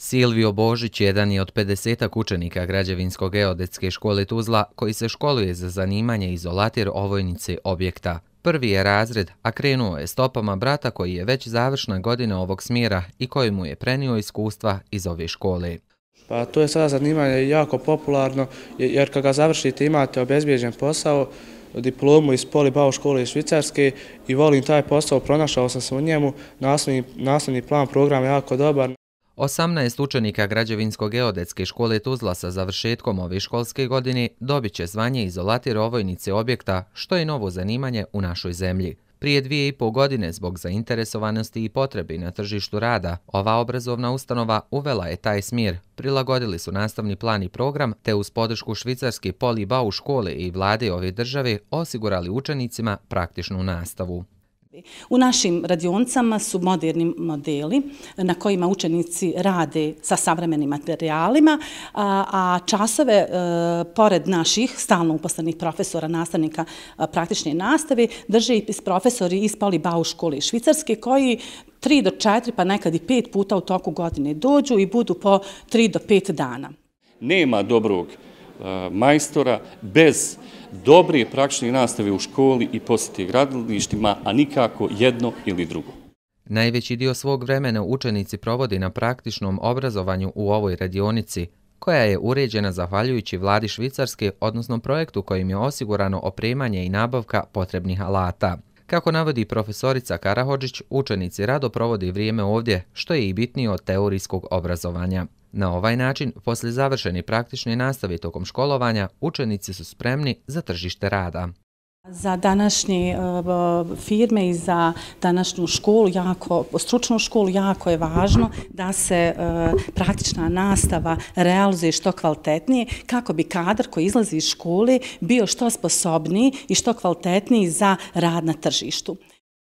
Silvio Božić jedan je od 50 učenika građevinskog geodetske škole Tuzla koji se školuje za zanimanje izolatir ovojnice objekta. Prvi je razred, a krenuo je stopama brata koji je već završna godina ovog smjera i koji mu je prenio iskustva iz ove škole. Pa to je sada zanimanje jako popularno jer kada završite imate obezbjeđen posao, diplomu iz Polibao škole iz Švicarske i volim taj posao, pronašao sam se u njemu, nastavni plan programa je jako dobar. 18 učenika Građevinsko-geodetske škole Tuzla sa završetkom ove školske godine dobit će zvanje izolati rovojnice objekta, što je novo zanimanje u našoj zemlji. Prije dvije i pol godine zbog zainteresovanosti i potrebi na tržištu rada, ova obrazovna ustanova uvela je taj smjer. Prilagodili su nastavni plan i program, te uz podršku švicarske poli bau škole i vlade ove države osigurali učenicima praktičnu nastavu. U našim radioncama su moderni modeli na kojima učenici rade sa savremenim materijalima, a časove, e, pored naših stalno uposlenih profesora, nastavnika e, praktične nastave, drže i profesori iz Polibau škole Švicarske koji tri do četiri pa nekad i pet puta u toku godine dođu i budu po tri do pet dana. Nema dobrog e, majstora bez učenika dobre praktične nastave u školi i posjeti gradilištima, a nikako jedno ili drugo. Najveći dio svog vremena učenici provodi na praktičnom obrazovanju u ovoj radionici, koja je uređena zahvaljujući vladi Švicarske, odnosno projektu kojim je osigurano opremanje i nabavka potrebnih alata. Kako navodi profesorica Karahođić, učenici rado provodi vrijeme ovdje, što je i bitnije od teorijskog obrazovanja. Na ovaj način, posle završene praktične nastave tokom školovanja, učenici su spremni za tržište rada. Za današnje e, firme i za današnju školu, stručnu školu, jako je važno da se e, praktična nastava realizuje što kvalitetnije kako bi kadar koji izlazi iz škole bio što sposobniji i što kvalitetniji za rad na tržištu.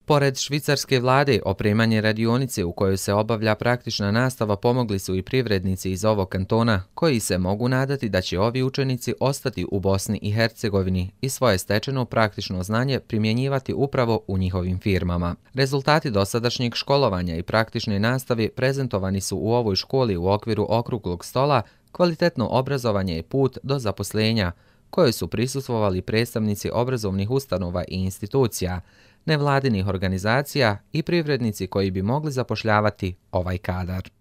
Pored švicarske vlade, opremanje radionice u kojoj se obavlja praktična nastava pomogli su i privrednici iz ovog kantona, koji se mogu nadati da će ovi učenici ostati u Bosni i Hercegovini i svoje stečeno praktično znanje primjenjivati upravo u njihovim firmama. Rezultati dosadašnjeg školovanja i praktične nastave prezentovani su u ovoj školi u okviru okruglog stola Kvalitetno obrazovanje je put do zaposlenja, koje su prisustvovali predstavnici obrazovnih ustanova i institucija, nevladinih organizacija i privrednici koji bi mogli zapošljavati ovaj kadar.